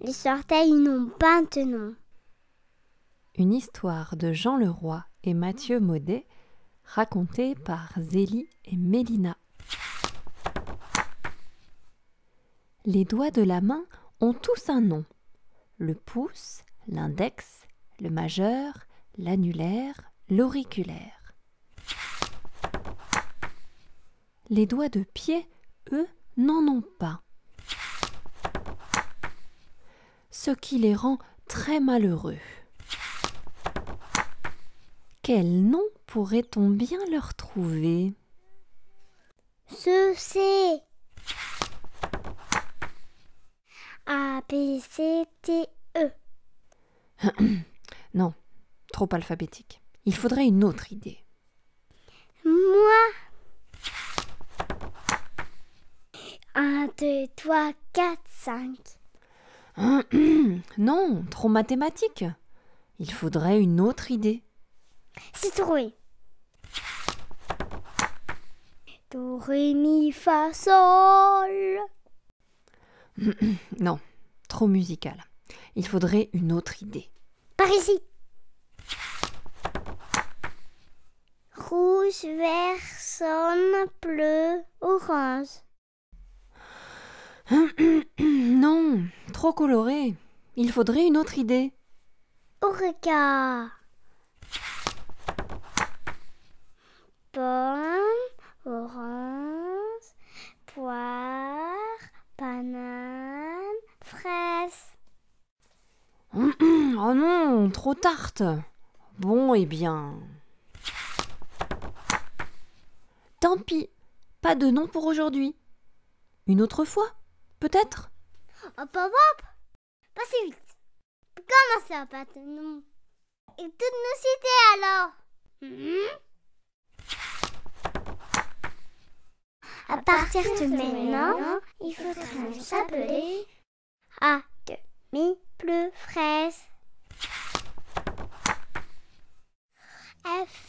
Les orteils n'ont pas de nom. Une histoire de Jean Leroy et Mathieu Maudet, racontée par Zélie et Mélina. Les doigts de la main ont tous un nom. Le pouce, l'index, le majeur, l'annulaire, l'auriculaire. Les doigts de pied, eux, n'en ont pas. Ce qui les rend très malheureux. Quel nom pourrait-on bien leur trouver C'est A, B, C, T, E. non, trop alphabétique. Il faudrait une autre idée. Moi 1, 2, 3, 4, 5. non, trop mathématique. Il faudrait une autre idée. C'est trouvé. Do, ré, mi, fa, sol. non, trop musical. Il faudrait une autre idée. Par ici. Rouge, vert, sonne, bleu, orange. Hein? non, trop coloré. Il faudrait une autre idée. Eureka oh, Pomme, orange, poire, banane, fraise. oh non, trop tarte. Bon, eh bien. Tant pis, pas de nom pour aujourd'hui. Une autre fois. Peut-être Hop, hop, hop Passez vite Comment ça, Patron Et toutes nos cités, alors hmm? À partir de maintenant, il faudra s'appeler A demi plus fraise. F